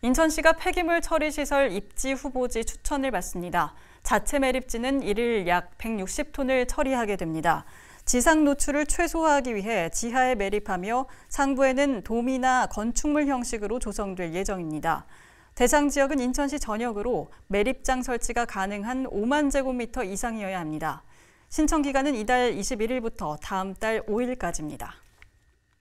인천시가 폐기물 처리 시설 입지 후보지 추천을 받습니다. 자체 매립지는 1일약 160톤을 처리하게 됩니다. 지상 노출을 최소화하기 위해 지하에 매립하며 상부에는 도미나 건축물 형식으로 조성될 예정입니다. 대상 지역은 인천시 전역으로 매립장 설치가 가능한 5만 제곱미터 이상이어야 합니다. 신청 기간은 이달 21일부터 다음 달 5일까지입니다.